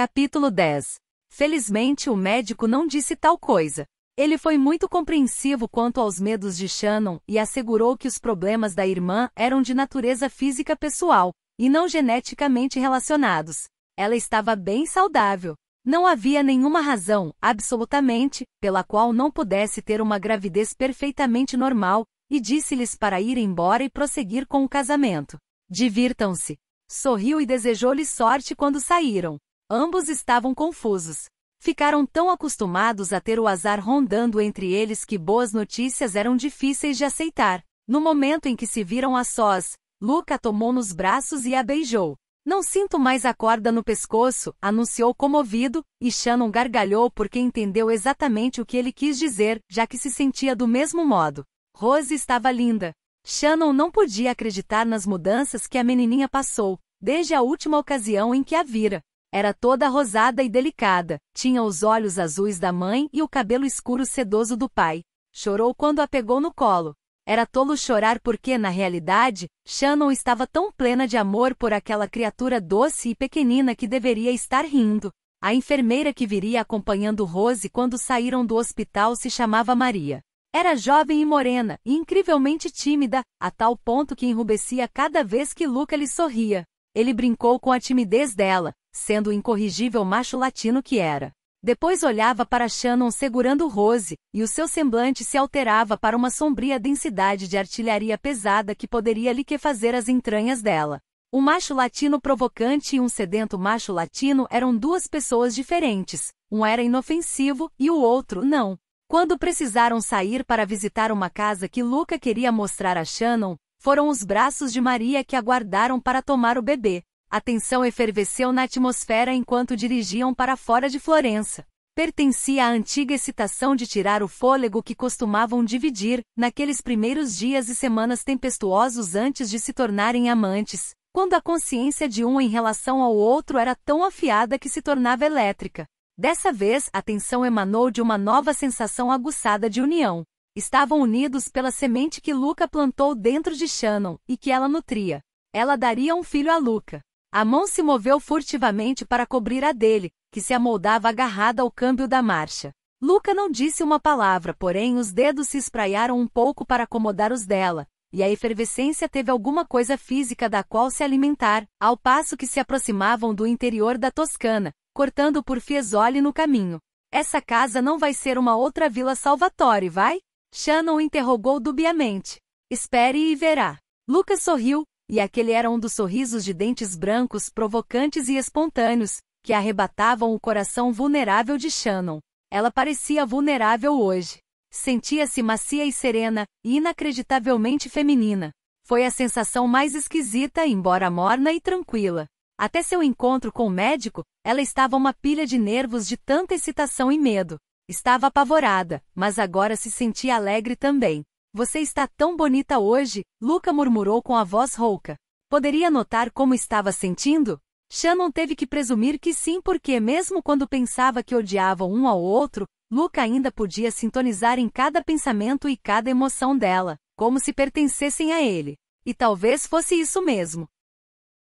Capítulo 10 Felizmente o médico não disse tal coisa. Ele foi muito compreensivo quanto aos medos de Shannon e assegurou que os problemas da irmã eram de natureza física pessoal e não geneticamente relacionados. Ela estava bem saudável. Não havia nenhuma razão, absolutamente, pela qual não pudesse ter uma gravidez perfeitamente normal, e disse-lhes para ir embora e prosseguir com o casamento. Divirtam-se. Sorriu e desejou-lhes sorte quando saíram. Ambos estavam confusos. Ficaram tão acostumados a ter o azar rondando entre eles que boas notícias eram difíceis de aceitar. No momento em que se viram a sós, Luca tomou nos braços e a beijou. Não sinto mais a corda no pescoço, anunciou comovido, e Shannon gargalhou porque entendeu exatamente o que ele quis dizer, já que se sentia do mesmo modo. Rose estava linda. Shannon não podia acreditar nas mudanças que a menininha passou, desde a última ocasião em que a vira. Era toda rosada e delicada, tinha os olhos azuis da mãe e o cabelo escuro sedoso do pai. Chorou quando a pegou no colo. Era tolo chorar porque, na realidade, Shannon estava tão plena de amor por aquela criatura doce e pequenina que deveria estar rindo. A enfermeira que viria acompanhando Rose quando saíram do hospital se chamava Maria. Era jovem e morena, e incrivelmente tímida, a tal ponto que enrubescia cada vez que Luca lhe sorria. Ele brincou com a timidez dela, sendo o incorrigível macho latino que era. Depois olhava para Shannon segurando Rose, e o seu semblante se alterava para uma sombria densidade de artilharia pesada que poderia liquefazer as entranhas dela. O macho latino provocante e um sedento macho latino eram duas pessoas diferentes. Um era inofensivo e o outro não. Quando precisaram sair para visitar uma casa que Luca queria mostrar a Shannon, foram os braços de Maria que aguardaram para tomar o bebê. A tensão efervesceu na atmosfera enquanto dirigiam para fora de Florença. Pertencia à antiga excitação de tirar o fôlego que costumavam dividir, naqueles primeiros dias e semanas tempestuosos antes de se tornarem amantes, quando a consciência de um em relação ao outro era tão afiada que se tornava elétrica. Dessa vez, a tensão emanou de uma nova sensação aguçada de união. Estavam unidos pela semente que Luca plantou dentro de Shannon e que ela nutria. Ela daria um filho a Luca. A mão se moveu furtivamente para cobrir a dele, que se amoldava agarrada ao câmbio da marcha. Luca não disse uma palavra, porém os dedos se espraiaram um pouco para acomodar os dela, e a efervescência teve alguma coisa física da qual se alimentar, ao passo que se aproximavam do interior da Toscana, cortando por Fiesole no caminho. Essa casa não vai ser uma outra Vila Salvatore, vai? Shannon interrogou dubiamente. Espere e verá. Lucas sorriu, e aquele era um dos sorrisos de dentes brancos provocantes e espontâneos, que arrebatavam o coração vulnerável de Shannon. Ela parecia vulnerável hoje. Sentia-se macia e serena, e inacreditavelmente feminina. Foi a sensação mais esquisita, embora morna e tranquila. Até seu encontro com o médico, ela estava uma pilha de nervos de tanta excitação e medo. Estava apavorada, mas agora se sentia alegre também. Você está tão bonita hoje, Luca murmurou com a voz rouca. Poderia notar como estava sentindo? Shannon teve que presumir que sim, porque mesmo quando pensava que odiavam um ao outro, Luca ainda podia sintonizar em cada pensamento e cada emoção dela, como se pertencessem a ele. E talvez fosse isso mesmo.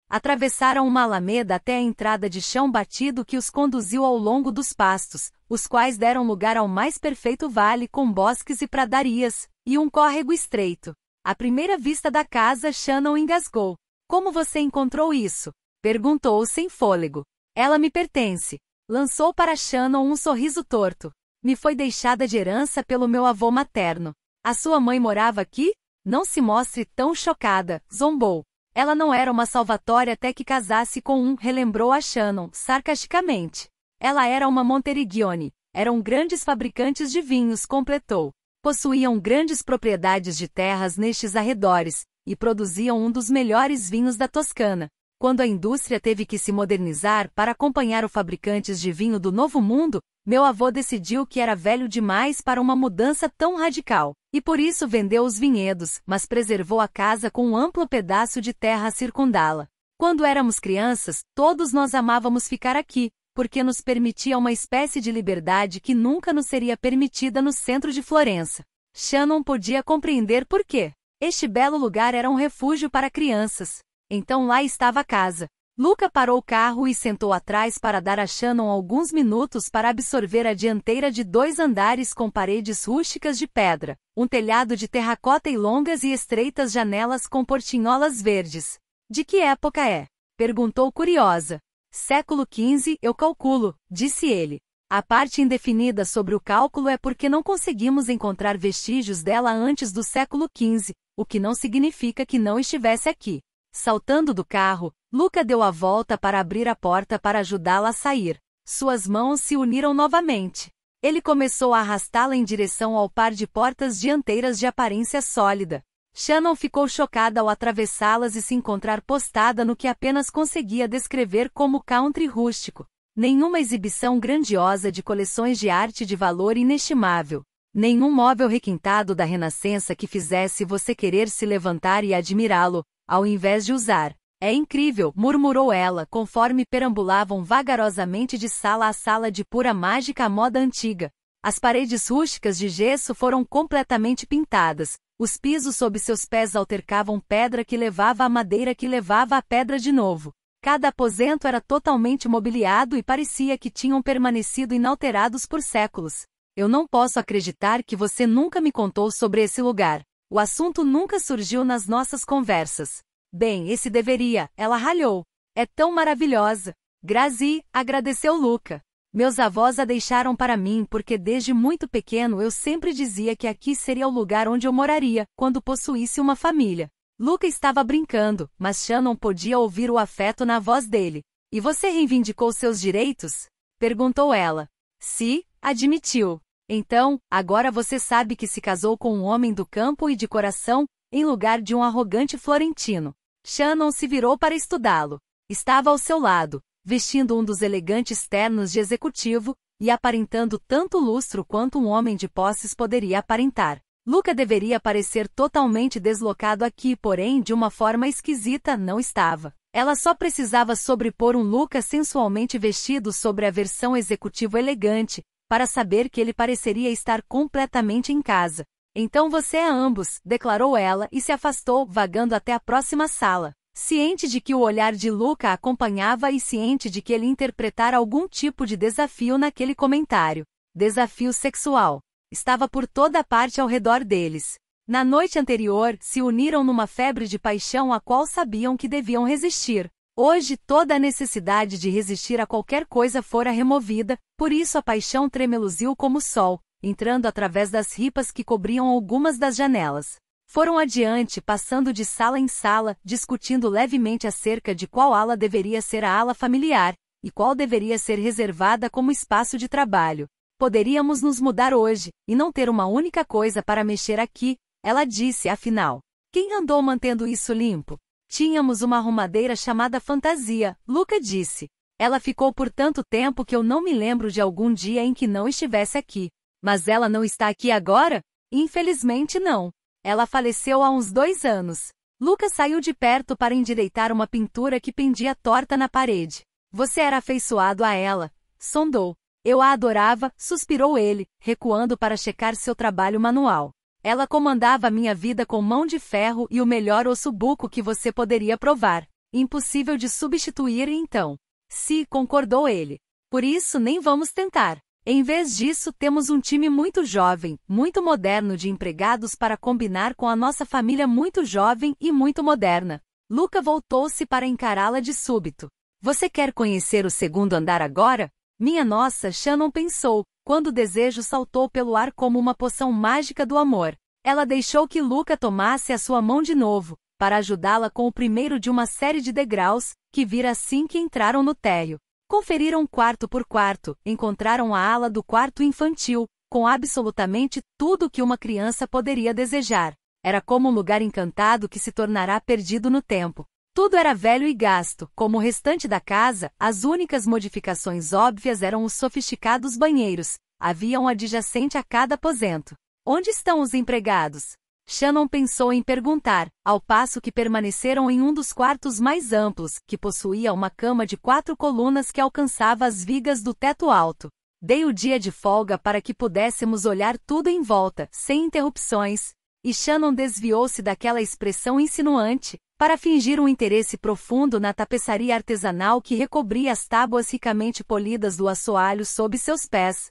Atravessaram uma alameda até a entrada de chão batido que os conduziu ao longo dos pastos, os quais deram lugar ao mais perfeito vale com bosques e pradarias, e um córrego estreito. À primeira vista da casa, Shannon engasgou. Como você encontrou isso? Perguntou sem fôlego. Ela me pertence. Lançou para Shannon um sorriso torto. Me foi deixada de herança pelo meu avô materno. A sua mãe morava aqui? Não se mostre tão chocada, zombou. Ela não era uma salvatória até que casasse com um, relembrou a Shannon, sarcasticamente. Ela era uma Monterigione. Eram grandes fabricantes de vinhos, completou. Possuíam grandes propriedades de terras nestes arredores e produziam um dos melhores vinhos da Toscana. Quando a indústria teve que se modernizar para acompanhar os fabricantes de vinho do Novo Mundo, meu avô decidiu que era velho demais para uma mudança tão radical, e por isso vendeu os vinhedos, mas preservou a casa com um amplo pedaço de terra a circundá-la. Quando éramos crianças, todos nós amávamos ficar aqui, porque nos permitia uma espécie de liberdade que nunca nos seria permitida no centro de Florença. Shannon podia compreender por quê. Este belo lugar era um refúgio para crianças. Então lá estava a casa. Luca parou o carro e sentou atrás para dar a Shannon alguns minutos para absorver a dianteira de dois andares com paredes rústicas de pedra, um telhado de terracota e longas e estreitas janelas com portinholas verdes. De que época é? perguntou curiosa. Século XV, eu calculo, disse ele. A parte indefinida sobre o cálculo é porque não conseguimos encontrar vestígios dela antes do século XV, o que não significa que não estivesse aqui. Saltando do carro, Luca deu a volta para abrir a porta para ajudá-la a sair. Suas mãos se uniram novamente. Ele começou a arrastá-la em direção ao par de portas dianteiras de aparência sólida. Shannon ficou chocada ao atravessá-las e se encontrar postada no que apenas conseguia descrever como country rústico. Nenhuma exibição grandiosa de coleções de arte de valor inestimável. Nenhum móvel requintado da Renascença que fizesse você querer se levantar e admirá-lo, ao invés de usar. É incrível, murmurou ela, conforme perambulavam vagarosamente de sala a sala de pura mágica moda antiga. As paredes rústicas de gesso foram completamente pintadas, os pisos sob seus pés altercavam pedra que levava a madeira que levava a pedra de novo. Cada aposento era totalmente mobiliado e parecia que tinham permanecido inalterados por séculos. Eu não posso acreditar que você nunca me contou sobre esse lugar. O assunto nunca surgiu nas nossas conversas. Bem, esse deveria, ela ralhou. É tão maravilhosa. Grazi agradeceu Luca. Meus avós a deixaram para mim porque desde muito pequeno eu sempre dizia que aqui seria o lugar onde eu moraria, quando possuísse uma família. Luca estava brincando, mas Shannon podia ouvir o afeto na voz dele. E você reivindicou seus direitos? Perguntou ela. Se, admitiu. Então, agora você sabe que se casou com um homem do campo e de coração, em lugar de um arrogante florentino. Shannon se virou para estudá-lo. Estava ao seu lado, vestindo um dos elegantes ternos de executivo, e aparentando tanto lustro quanto um homem de posses poderia aparentar. Luca deveria parecer totalmente deslocado aqui, porém, de uma forma esquisita, não estava. Ela só precisava sobrepor um Luca sensualmente vestido sobre a versão executivo elegante, para saber que ele pareceria estar completamente em casa. Então você é ambos, declarou ela e se afastou, vagando até a próxima sala. Ciente de que o olhar de Luca acompanhava e ciente de que ele interpretara algum tipo de desafio naquele comentário, desafio sexual, estava por toda parte ao redor deles. Na noite anterior, se uniram numa febre de paixão a qual sabiam que deviam resistir. Hoje toda a necessidade de resistir a qualquer coisa fora removida, por isso a paixão tremeluziu como o sol, entrando através das ripas que cobriam algumas das janelas. Foram adiante, passando de sala em sala, discutindo levemente acerca de qual ala deveria ser a ala familiar e qual deveria ser reservada como espaço de trabalho. Poderíamos nos mudar hoje e não ter uma única coisa para mexer aqui, ela disse afinal. Quem andou mantendo isso limpo? Tínhamos uma arrumadeira chamada Fantasia, Luca disse. Ela ficou por tanto tempo que eu não me lembro de algum dia em que não estivesse aqui. Mas ela não está aqui agora? Infelizmente não. Ela faleceu há uns dois anos. Lucas saiu de perto para endireitar uma pintura que pendia torta na parede. Você era afeiçoado a ela, sondou. Eu a adorava, suspirou ele, recuando para checar seu trabalho manual. Ela comandava minha vida com mão de ferro e o melhor osso buco que você poderia provar. Impossível de substituir então. Se, concordou ele. Por isso nem vamos tentar. Em vez disso, temos um time muito jovem, muito moderno de empregados para combinar com a nossa família muito jovem e muito moderna. Luca voltou-se para encará-la de súbito. Você quer conhecer o segundo andar agora? Minha nossa, Shannon pensou, quando o desejo saltou pelo ar como uma poção mágica do amor. Ela deixou que Luca tomasse a sua mão de novo, para ajudá-la com o primeiro de uma série de degraus, que vira assim que entraram no térreo. Conferiram quarto por quarto, encontraram a ala do quarto infantil, com absolutamente tudo que uma criança poderia desejar. Era como um lugar encantado que se tornará perdido no tempo. Tudo era velho e gasto, como o restante da casa, as únicas modificações óbvias eram os sofisticados banheiros, havia um adjacente a cada aposento. Onde estão os empregados? Shannon pensou em perguntar, ao passo que permaneceram em um dos quartos mais amplos, que possuía uma cama de quatro colunas que alcançava as vigas do teto alto. Dei o dia de folga para que pudéssemos olhar tudo em volta, sem interrupções, e Shannon desviou-se daquela expressão insinuante, para fingir um interesse profundo na tapeçaria artesanal que recobria as tábuas ricamente polidas do assoalho sob seus pés.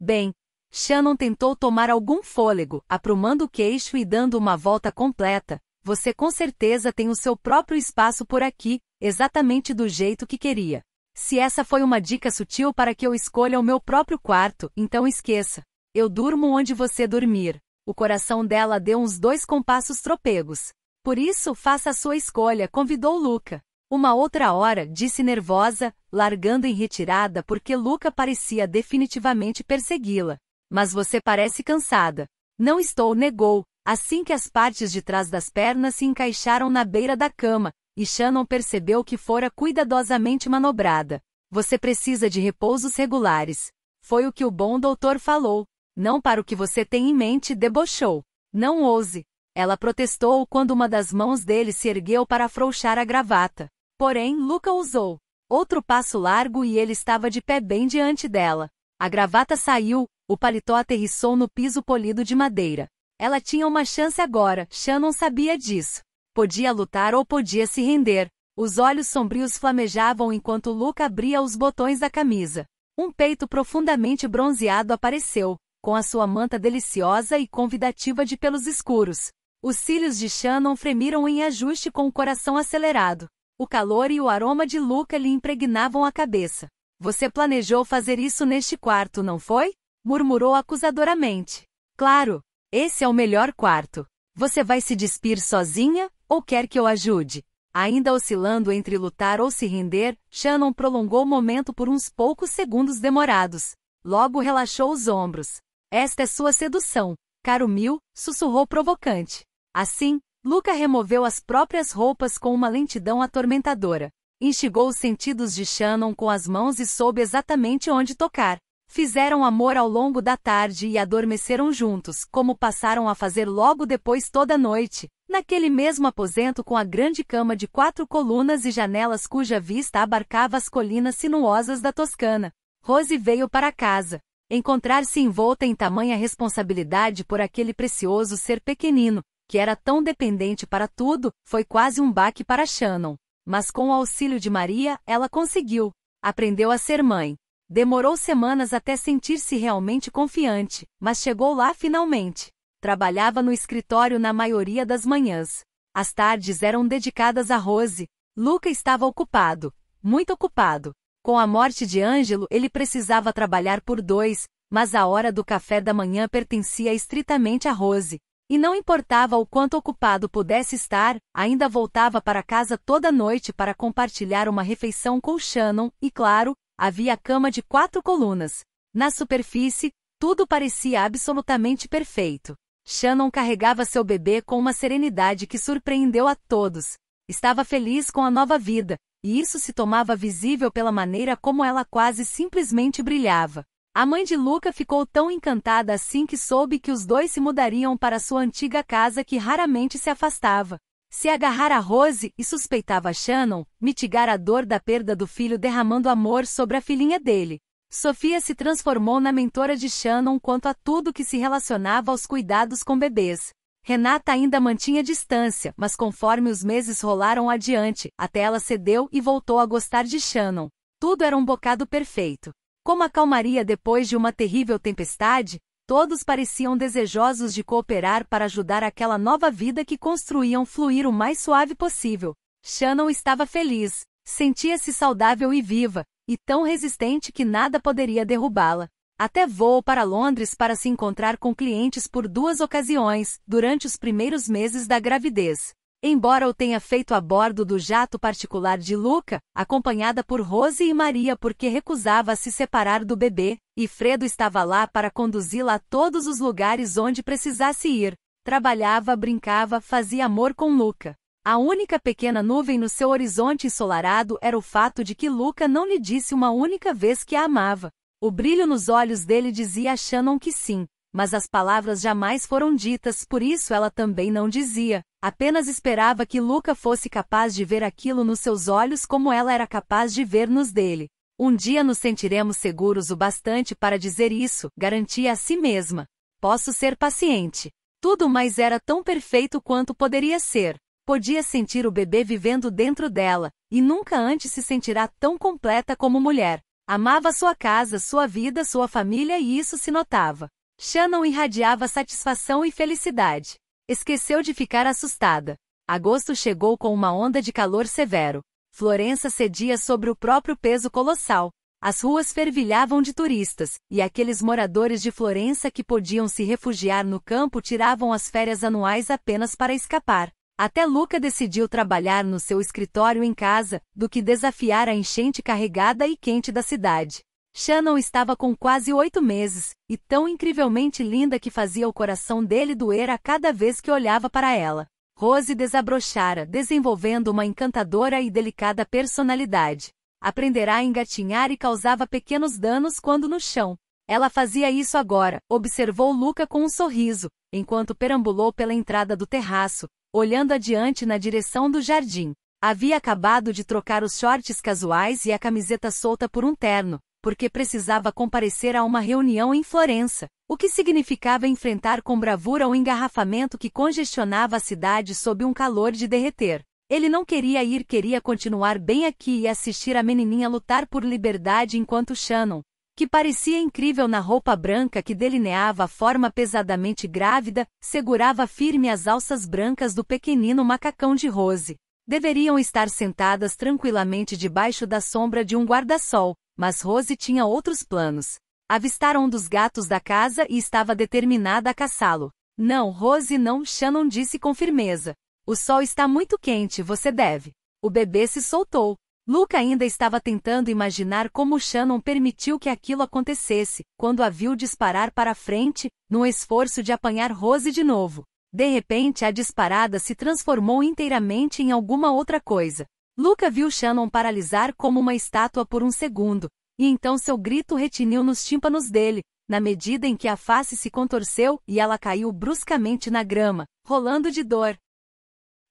Bem, Shannon tentou tomar algum fôlego, aprumando o queixo e dando uma volta completa. Você com certeza tem o seu próprio espaço por aqui, exatamente do jeito que queria. Se essa foi uma dica sutil para que eu escolha o meu próprio quarto, então esqueça. Eu durmo onde você dormir. O coração dela deu uns dois compassos tropegos. Por isso, faça a sua escolha, convidou Luca. Uma outra hora, disse nervosa, largando em retirada porque Luca parecia definitivamente persegui-la. Mas você parece cansada. Não estou, negou, assim que as partes de trás das pernas se encaixaram na beira da cama, e Shannon percebeu que fora cuidadosamente manobrada. Você precisa de repousos regulares. Foi o que o bom doutor falou. Não para o que você tem em mente, debochou. Não ouse. Ela protestou quando uma das mãos dele se ergueu para afrouxar a gravata. Porém, Luca usou. Outro passo largo e ele estava de pé bem diante dela. A gravata saiu, o paletó aterrissou no piso polido de madeira. Ela tinha uma chance agora, Shannon sabia disso. Podia lutar ou podia se render. Os olhos sombrios flamejavam enquanto Luca abria os botões da camisa. Um peito profundamente bronzeado apareceu, com a sua manta deliciosa e convidativa de pelos escuros. Os cílios de Shannon fremiram em ajuste com o coração acelerado. O calor e o aroma de Luca lhe impregnavam a cabeça. Você planejou fazer isso neste quarto, não foi? murmurou acusadoramente. Claro, esse é o melhor quarto. Você vai se despir sozinha ou quer que eu ajude? Ainda oscilando entre lutar ou se render, Shannon prolongou o momento por uns poucos segundos demorados. Logo relaxou os ombros. Esta é sua sedução, caro Mil, sussurrou provocante. Assim, Luca removeu as próprias roupas com uma lentidão atormentadora. Instigou os sentidos de Shannon com as mãos e soube exatamente onde tocar. Fizeram amor ao longo da tarde e adormeceram juntos, como passaram a fazer logo depois toda noite, naquele mesmo aposento com a grande cama de quatro colunas e janelas cuja vista abarcava as colinas sinuosas da Toscana. Rose veio para casa. Encontrar-se envolta em tamanha responsabilidade por aquele precioso ser pequenino, que era tão dependente para tudo, foi quase um baque para Shannon. Mas com o auxílio de Maria, ela conseguiu. Aprendeu a ser mãe Demorou semanas até sentir-se realmente confiante, mas chegou lá finalmente. Trabalhava no escritório na maioria das manhãs. As tardes eram dedicadas a Rose. Luca estava ocupado, muito ocupado. Com a morte de Ângelo, ele precisava trabalhar por dois, mas a hora do café da manhã pertencia estritamente a Rose. E não importava o quanto ocupado pudesse estar, ainda voltava para casa toda noite para compartilhar uma refeição com Shannon e, claro, Havia cama de quatro colunas. Na superfície, tudo parecia absolutamente perfeito. Shannon carregava seu bebê com uma serenidade que surpreendeu a todos. Estava feliz com a nova vida, e isso se tomava visível pela maneira como ela quase simplesmente brilhava. A mãe de Luca ficou tão encantada assim que soube que os dois se mudariam para sua antiga casa que raramente se afastava. Se agarrar a Rose e suspeitava Shannon, mitigar a dor da perda do filho derramando amor sobre a filhinha dele. Sofia se transformou na mentora de Shannon quanto a tudo que se relacionava aos cuidados com bebês. Renata ainda mantinha distância, mas conforme os meses rolaram adiante, até ela cedeu e voltou a gostar de Shannon. Tudo era um bocado perfeito. Como acalmaria depois de uma terrível tempestade, Todos pareciam desejosos de cooperar para ajudar aquela nova vida que construíam fluir o mais suave possível. Shannon estava feliz, sentia-se saudável e viva, e tão resistente que nada poderia derrubá-la. Até voou para Londres para se encontrar com clientes por duas ocasiões, durante os primeiros meses da gravidez. Embora o tenha feito a bordo do jato particular de Luca, acompanhada por Rose e Maria porque recusava se separar do bebê, e Fredo estava lá para conduzi-la a todos os lugares onde precisasse ir. Trabalhava, brincava, fazia amor com Luca. A única pequena nuvem no seu horizonte ensolarado era o fato de que Luca não lhe disse uma única vez que a amava. O brilho nos olhos dele dizia a Shannon que sim, mas as palavras jamais foram ditas, por isso ela também não dizia. Apenas esperava que Luca fosse capaz de ver aquilo nos seus olhos como ela era capaz de ver nos dele. Um dia nos sentiremos seguros o bastante para dizer isso, garantia a si mesma. Posso ser paciente. Tudo mais era tão perfeito quanto poderia ser. Podia sentir o bebê vivendo dentro dela, e nunca antes se sentirá tão completa como mulher. Amava sua casa, sua vida, sua família e isso se notava. Shannon irradiava satisfação e felicidade. Esqueceu de ficar assustada. Agosto chegou com uma onda de calor severo. Florença cedia sobre o próprio peso colossal. As ruas fervilhavam de turistas, e aqueles moradores de Florença que podiam se refugiar no campo tiravam as férias anuais apenas para escapar. Até Luca decidiu trabalhar no seu escritório em casa, do que desafiar a enchente carregada e quente da cidade. Shannon estava com quase oito meses, e tão incrivelmente linda que fazia o coração dele doer a cada vez que olhava para ela. Rose desabrochara, desenvolvendo uma encantadora e delicada personalidade. Aprenderá a engatinhar e causava pequenos danos quando no chão. Ela fazia isso agora, observou Luca com um sorriso, enquanto perambulou pela entrada do terraço, olhando adiante na direção do jardim. Havia acabado de trocar os shorts casuais e a camiseta solta por um terno, porque precisava comparecer a uma reunião em Florença, o que significava enfrentar com bravura o engarrafamento que congestionava a cidade sob um calor de derreter. Ele não queria ir, queria continuar bem aqui e assistir a menininha lutar por liberdade enquanto Shannon, que parecia incrível na roupa branca que delineava a forma pesadamente grávida, segurava firme as alças brancas do pequenino macacão de Rose. Deveriam estar sentadas tranquilamente debaixo da sombra de um guarda-sol, mas Rose tinha outros planos. Avistaram um dos gatos da casa e estava determinada a caçá-lo. Não, Rose não, Shannon disse com firmeza. O sol está muito quente, você deve. O bebê se soltou. Luca ainda estava tentando imaginar como Shannon permitiu que aquilo acontecesse, quando a viu disparar para frente, num esforço de apanhar Rose de novo. De repente a disparada se transformou inteiramente em alguma outra coisa. Luca viu Shannon paralisar como uma estátua por um segundo, e então seu grito retiniu nos tímpanos dele, na medida em que a face se contorceu e ela caiu bruscamente na grama, rolando de dor.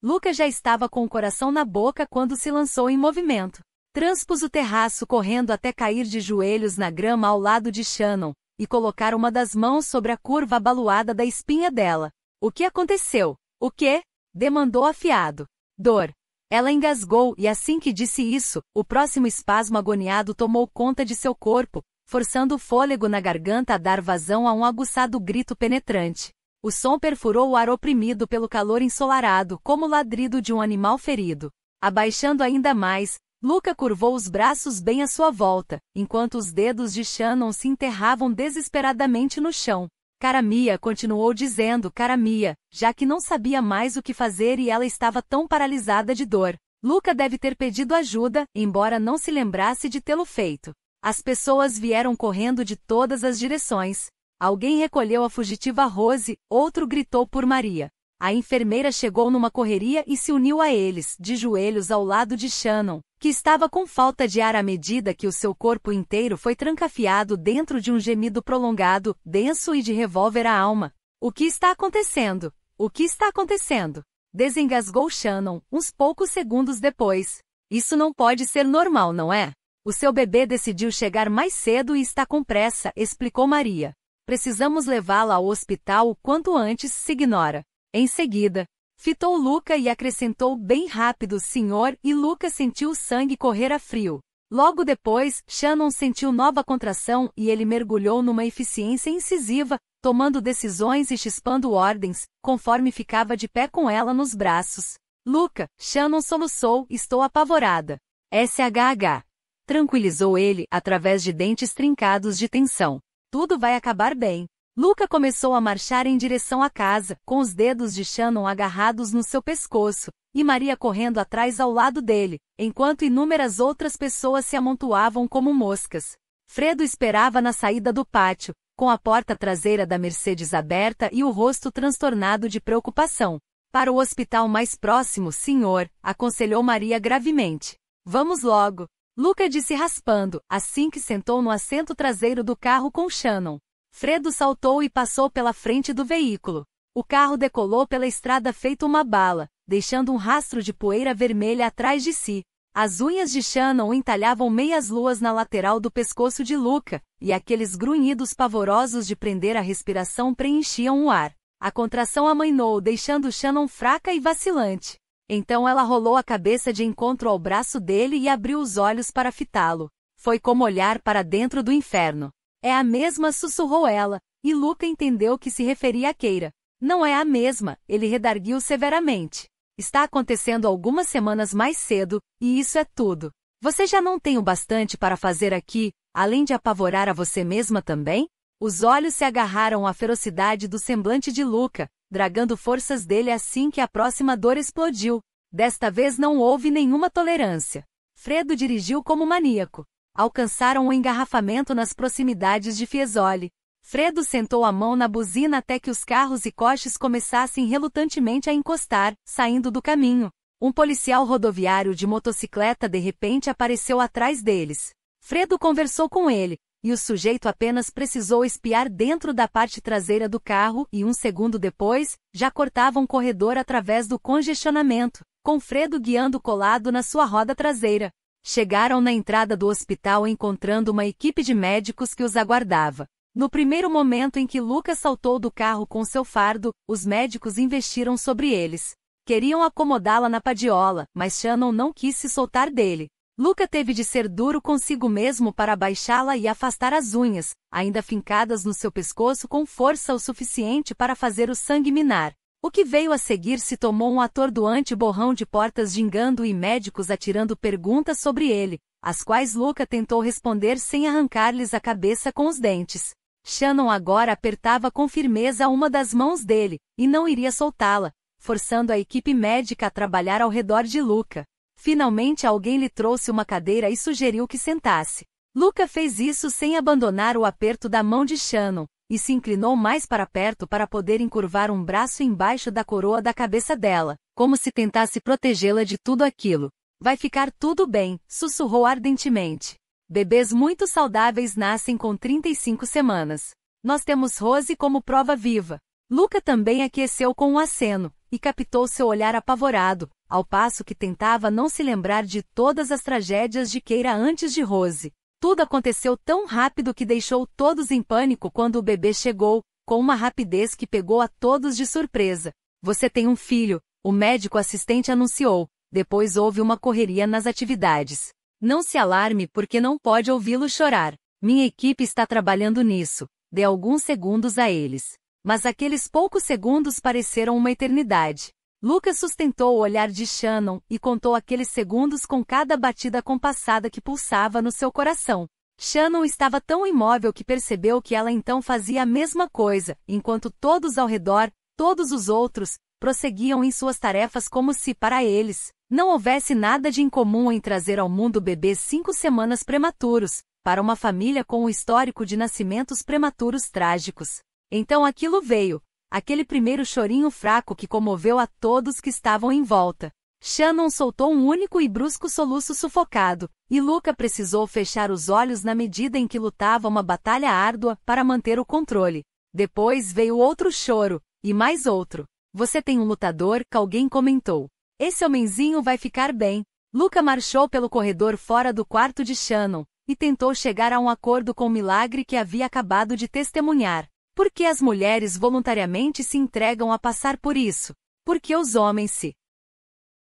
Luca já estava com o coração na boca quando se lançou em movimento. Transpus o terraço correndo até cair de joelhos na grama ao lado de Shannon, e colocar uma das mãos sobre a curva abaluada da espinha dela. O que aconteceu? O que? Demandou afiado. Dor. Ela engasgou e assim que disse isso, o próximo espasmo agoniado tomou conta de seu corpo, forçando o fôlego na garganta a dar vazão a um aguçado grito penetrante. O som perfurou o ar oprimido pelo calor ensolarado, como o ladrido de um animal ferido. Abaixando ainda mais, Luca curvou os braços bem à sua volta, enquanto os dedos de Shannon se enterravam desesperadamente no chão. Caramia continuou dizendo Caramia, já que não sabia mais o que fazer e ela estava tão paralisada de dor. Luca deve ter pedido ajuda, embora não se lembrasse de tê-lo feito. As pessoas vieram correndo de todas as direções. Alguém recolheu a fugitiva Rose, outro gritou por Maria. A enfermeira chegou numa correria e se uniu a eles, de joelhos ao lado de Shannon que estava com falta de ar à medida que o seu corpo inteiro foi trancafiado dentro de um gemido prolongado, denso e de revólver à alma. O que está acontecendo? O que está acontecendo? Desengasgou Shannon, uns poucos segundos depois. Isso não pode ser normal, não é? O seu bebê decidiu chegar mais cedo e está com pressa, explicou Maria. Precisamos levá-la ao hospital o quanto antes, se ignora. Em seguida, Fitou Luca e acrescentou bem rápido senhor e Luca sentiu o sangue correr a frio. Logo depois, Shannon sentiu nova contração e ele mergulhou numa eficiência incisiva, tomando decisões e chispando ordens, conforme ficava de pé com ela nos braços. Luca, Shannon soluçou, estou apavorada. SHH. Tranquilizou ele, através de dentes trincados de tensão. Tudo vai acabar bem. Luca começou a marchar em direção à casa, com os dedos de Shannon agarrados no seu pescoço, e Maria correndo atrás ao lado dele, enquanto inúmeras outras pessoas se amontoavam como moscas. Fredo esperava na saída do pátio, com a porta traseira da Mercedes aberta e o rosto transtornado de preocupação. Para o hospital mais próximo, senhor, aconselhou Maria gravemente. Vamos logo. Luca disse raspando, assim que sentou no assento traseiro do carro com Shannon. Fredo saltou e passou pela frente do veículo. O carro decolou pela estrada feito uma bala, deixando um rastro de poeira vermelha atrás de si. As unhas de Shannon entalhavam meias luas na lateral do pescoço de Luca, e aqueles grunhidos pavorosos de prender a respiração preenchiam o ar. A contração amainou, deixando Shannon fraca e vacilante. Então ela rolou a cabeça de encontro ao braço dele e abriu os olhos para fitá-lo. Foi como olhar para dentro do inferno. É a mesma, sussurrou ela, e Luca entendeu que se referia a Keira. Não é a mesma, ele redarguiu severamente. Está acontecendo algumas semanas mais cedo, e isso é tudo. Você já não tem o bastante para fazer aqui, além de apavorar a você mesma também? Os olhos se agarraram à ferocidade do semblante de Luca, dragando forças dele assim que a próxima dor explodiu. Desta vez não houve nenhuma tolerância. Fredo dirigiu como maníaco alcançaram o engarrafamento nas proximidades de Fiesole. Fredo sentou a mão na buzina até que os carros e coches começassem relutantemente a encostar, saindo do caminho. Um policial rodoviário de motocicleta de repente apareceu atrás deles. Fredo conversou com ele, e o sujeito apenas precisou espiar dentro da parte traseira do carro e um segundo depois, já cortava um corredor através do congestionamento, com Fredo guiando colado na sua roda traseira. Chegaram na entrada do hospital encontrando uma equipe de médicos que os aguardava. No primeiro momento em que Lucas saltou do carro com seu fardo, os médicos investiram sobre eles. Queriam acomodá-la na padiola, mas Shannon não quis se soltar dele. Luca teve de ser duro consigo mesmo para baixá-la e afastar as unhas, ainda fincadas no seu pescoço com força o suficiente para fazer o sangue minar. O que veio a seguir se tomou um atordoante borrão de portas gingando e médicos atirando perguntas sobre ele, as quais Luca tentou responder sem arrancar-lhes a cabeça com os dentes. Shannon agora apertava com firmeza uma das mãos dele, e não iria soltá-la, forçando a equipe médica a trabalhar ao redor de Luca. Finalmente alguém lhe trouxe uma cadeira e sugeriu que sentasse. Luca fez isso sem abandonar o aperto da mão de Shannon, e se inclinou mais para perto para poder encurvar um braço embaixo da coroa da cabeça dela, como se tentasse protegê-la de tudo aquilo. Vai ficar tudo bem, sussurrou ardentemente. Bebês muito saudáveis nascem com 35 semanas. Nós temos Rose como prova viva. Luca também aqueceu com um aceno, e captou seu olhar apavorado, ao passo que tentava não se lembrar de todas as tragédias de Keira antes de Rose. Tudo aconteceu tão rápido que deixou todos em pânico quando o bebê chegou, com uma rapidez que pegou a todos de surpresa. Você tem um filho, o médico assistente anunciou. Depois houve uma correria nas atividades. Não se alarme porque não pode ouvi-lo chorar. Minha equipe está trabalhando nisso. Dê alguns segundos a eles. Mas aqueles poucos segundos pareceram uma eternidade. Lucas sustentou o olhar de Shannon e contou aqueles segundos com cada batida compassada que pulsava no seu coração. Shannon estava tão imóvel que percebeu que ela então fazia a mesma coisa, enquanto todos ao redor, todos os outros, prosseguiam em suas tarefas como se, para eles, não houvesse nada de incomum em trazer ao mundo bebês cinco semanas prematuros, para uma família com o um histórico de nascimentos prematuros trágicos. Então aquilo veio, aquele primeiro chorinho fraco que comoveu a todos que estavam em volta. Shannon soltou um único e brusco soluço sufocado, e Luca precisou fechar os olhos na medida em que lutava uma batalha árdua para manter o controle. Depois veio outro choro, e mais outro. Você tem um lutador, que alguém comentou. Esse homenzinho vai ficar bem. Luca marchou pelo corredor fora do quarto de Shannon, e tentou chegar a um acordo com o milagre que havia acabado de testemunhar. Por que as mulheres voluntariamente se entregam a passar por isso? Por que os homens se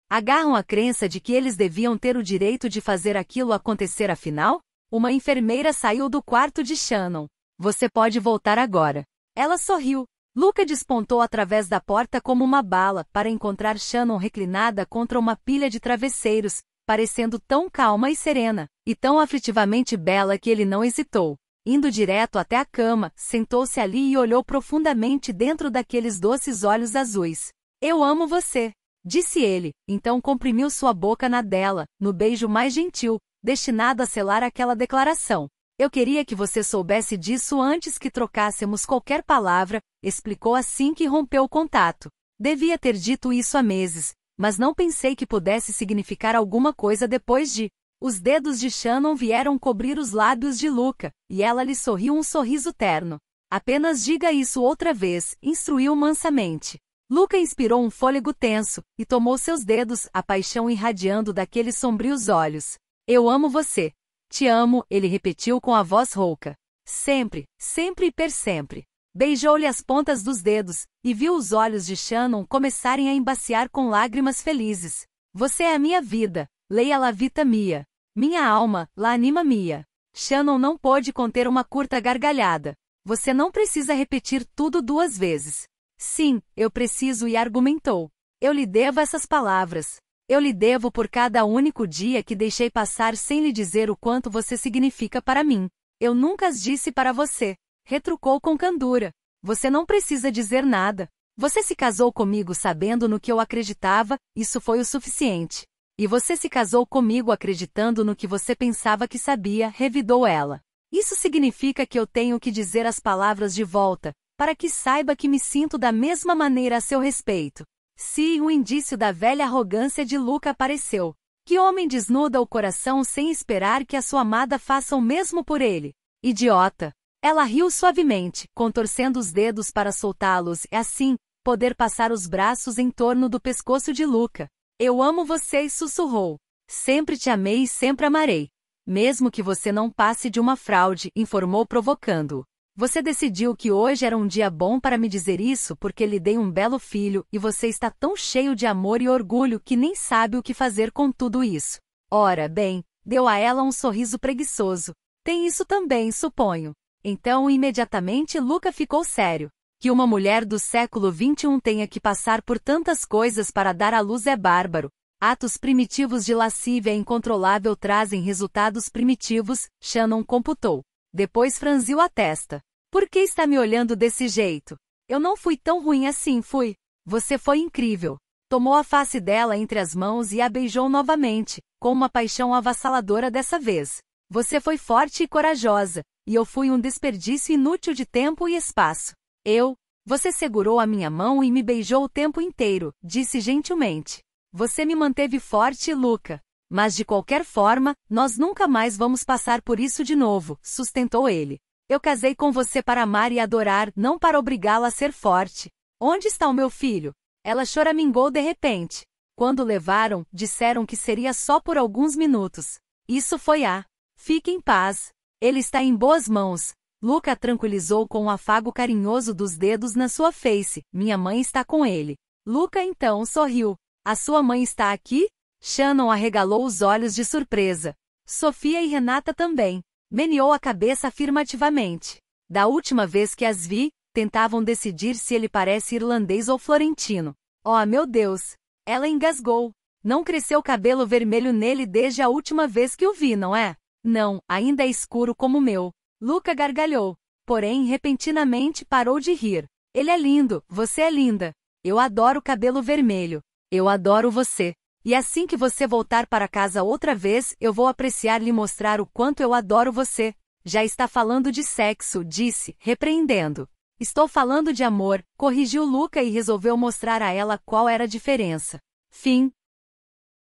agarram à crença de que eles deviam ter o direito de fazer aquilo acontecer afinal? Uma enfermeira saiu do quarto de Shannon. Você pode voltar agora. Ela sorriu. Luca despontou através da porta como uma bala para encontrar Shannon reclinada contra uma pilha de travesseiros, parecendo tão calma e serena, e tão aflitivamente bela que ele não hesitou. Indo direto até a cama, sentou-se ali e olhou profundamente dentro daqueles doces olhos azuis. Eu amo você, disse ele, então comprimiu sua boca na dela, no beijo mais gentil, destinado a selar aquela declaração. Eu queria que você soubesse disso antes que trocássemos qualquer palavra, explicou assim que rompeu o contato. Devia ter dito isso há meses, mas não pensei que pudesse significar alguma coisa depois de os dedos de Shannon vieram cobrir os lábios de Luca, e ela lhe sorriu um sorriso terno. Apenas diga isso outra vez, instruiu mansamente. Luca inspirou um fôlego tenso, e tomou seus dedos, a paixão irradiando daqueles sombrios olhos. Eu amo você. Te amo, ele repetiu com a voz rouca. Sempre, sempre e per sempre. Beijou-lhe as pontas dos dedos, e viu os olhos de Shannon começarem a embaciar com lágrimas felizes. Você é a minha vida, leia la vita mia. Minha alma, lá anima Mia. Shannon não pôde conter uma curta gargalhada. Você não precisa repetir tudo duas vezes. Sim, eu preciso e argumentou. Eu lhe devo essas palavras. Eu lhe devo por cada único dia que deixei passar sem lhe dizer o quanto você significa para mim. Eu nunca as disse para você. Retrucou com candura. Você não precisa dizer nada. Você se casou comigo sabendo no que eu acreditava, isso foi o suficiente. E você se casou comigo acreditando no que você pensava que sabia, revidou ela. Isso significa que eu tenho que dizer as palavras de volta, para que saiba que me sinto da mesma maneira a seu respeito. Se o indício da velha arrogância de Luca apareceu. Que homem desnuda o coração sem esperar que a sua amada faça o mesmo por ele? Idiota! Ela riu suavemente, contorcendo os dedos para soltá-los e assim, poder passar os braços em torno do pescoço de Luca. Eu amo e sussurrou. Sempre te amei e sempre amarei. Mesmo que você não passe de uma fraude, informou provocando. Você decidiu que hoje era um dia bom para me dizer isso porque lhe dei um belo filho e você está tão cheio de amor e orgulho que nem sabe o que fazer com tudo isso. Ora bem, deu a ela um sorriso preguiçoso. Tem isso também, suponho. Então imediatamente Luca ficou sério. Que uma mulher do século XXI tenha que passar por tantas coisas para dar à luz é bárbaro. Atos primitivos de lascívia incontrolável trazem resultados primitivos, Shannon computou. Depois franziu a testa. Por que está me olhando desse jeito? Eu não fui tão ruim assim, fui. Você foi incrível. Tomou a face dela entre as mãos e a beijou novamente, com uma paixão avassaladora dessa vez. Você foi forte e corajosa, e eu fui um desperdício inútil de tempo e espaço. Eu, você segurou a minha mão e me beijou o tempo inteiro, disse gentilmente. Você me manteve forte, Luca. Mas de qualquer forma, nós nunca mais vamos passar por isso de novo, sustentou ele. Eu casei com você para amar e adorar, não para obrigá-la a ser forte. Onde está o meu filho? Ela choramingou de repente. Quando levaram, disseram que seria só por alguns minutos. Isso foi a. Fique em paz. Ele está em boas mãos, Luca tranquilizou com o um afago carinhoso dos dedos na sua face. Minha mãe está com ele. Luca então sorriu. A sua mãe está aqui? Shannon arregalou os olhos de surpresa. Sofia e Renata também. Meneou a cabeça afirmativamente. Da última vez que as vi, tentavam decidir se ele parece irlandês ou florentino. Oh, meu Deus! Ela engasgou. Não cresceu cabelo vermelho nele desde a última vez que o vi, não é? Não, ainda é escuro como o meu. Luca gargalhou, porém repentinamente parou de rir. Ele é lindo, você é linda. Eu adoro cabelo vermelho. Eu adoro você. E assim que você voltar para casa outra vez, eu vou apreciar lhe mostrar o quanto eu adoro você. Já está falando de sexo, disse, repreendendo. Estou falando de amor, corrigiu Luca e resolveu mostrar a ela qual era a diferença. Fim.